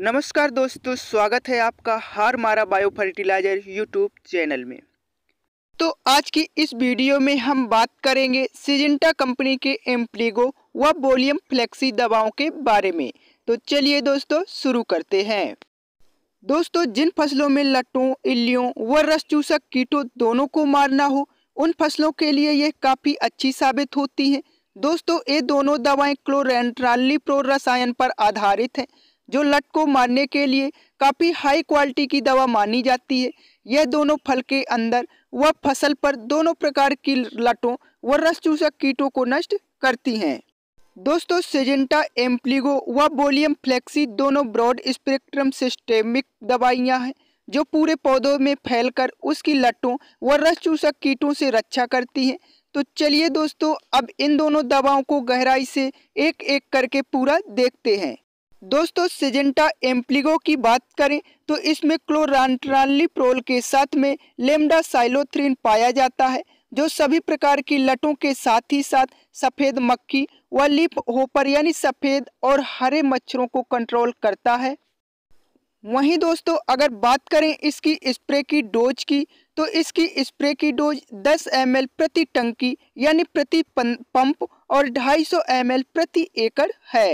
नमस्कार दोस्तों स्वागत है आपका हार मारा बायो फर्टिलाइजर यूट्यूब चैनल में तो आज की इस वीडियो में हम बात करेंगे सिजेंटा कंपनी के एम्प्लीगो व बोलियम फ्लेक्सी दवाओं के बारे में तो चलिए दोस्तों शुरू करते हैं दोस्तों जिन फसलों में लट्टों इल्लियों व रस चूसक कीटों दोनों को मारना हो उन फसलों के लिए यह काफ़ी अच्छी साबित होती हैं दोस्तों ये दोनों दवाएं क्लोरेंट्रालीप्रो रसायन पर आधारित हैं जो लट को मारने के लिए काफ़ी हाई क्वालिटी की दवा मानी जाती है यह दोनों फल के अंदर व फसल पर दोनों प्रकार की लटों व रस चूसक कीटों को नष्ट करती हैं दोस्तों सेजेंटा एम्प्लीगो व बोलियम फ्लेक्सी दोनों ब्रॉड स्पेक्ट्रम सिस्टेमिक दवाइयाँ हैं जो पूरे पौधों में फैलकर उसकी लट्टों व रस चूसक कीटों से रक्षा करती हैं तो चलिए दोस्तों अब इन दोनों दवाओं को गहराई से एक एक करके पूरा देखते हैं दोस्तों सिजेंटा एम्प्लीगो की बात करें तो इसमें क्लोरानट्रालीप्रोल के साथ में लेमडा साइलोथ्रीन पाया जाता है जो सभी प्रकार की लटों के साथ ही साथ सफ़ेद मक्खी व लिप होपर यानी सफ़ेद और हरे मच्छरों को कंट्रोल करता है वहीं दोस्तों अगर बात करें इसकी स्प्रे की डोज की तो इसकी स्प्रे की डोज 10 एम प्रति टंकी यानी प्रति पंप और 250 एम प्रति एकड़ है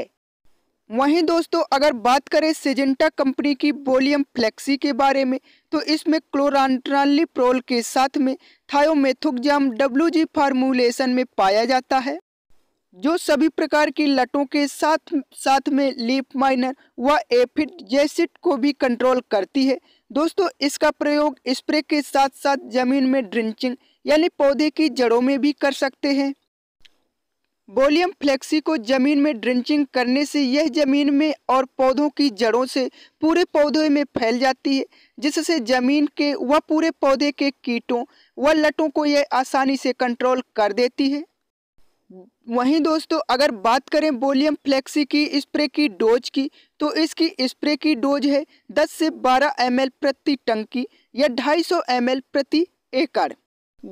वहीं दोस्तों अगर बात करें सिजेंटा कंपनी की बोलियम फ्लेक्सी के बारे में तो इसमें क्लोरानट्रालिप्रोल के साथ में थायोमेथुकजाम डब्ल्यू जी फार्मूलेशन में पाया जाता है जो सभी प्रकार की लटों के साथ साथ में लीप माइनर व एफिड जेसिट को भी कंट्रोल करती है दोस्तों इसका प्रयोग स्प्रे के साथ साथ जमीन में ड्रिंचिंग यानी पौधे की जड़ों में भी कर सकते हैं बोलियम फ्लेक्सी को जमीन में ड्रिंचिंग करने से यह जमीन में और पौधों की जड़ों से पूरे पौधे में फैल जाती है जिससे जमीन के व पूरे पौधे के कीटों व लटों को यह आसानी से कंट्रोल कर देती है वहीं दोस्तों अगर बात करें बोलियम फ्लेक्सी की स्प्रे की डोज की तो इसकी स्प्रे की डोज है 10 से 12 एम प्रति टंकी या 250 एम प्रति एकड़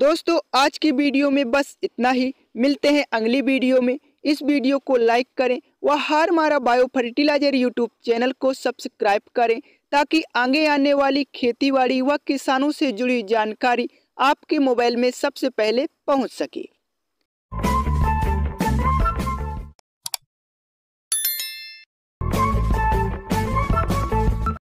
दोस्तों आज की वीडियो में बस इतना ही मिलते हैं अगली वीडियो में इस वीडियो को लाइक करें व हर मारा बायो फर्टिलाइजर यूट्यूब चैनल को सब्सक्राइब करें ताकि आगे आने वाली खेतीबाड़ी व वा किसानों से जुड़ी जानकारी आपके मोबाइल में सबसे पहले पहुंच सके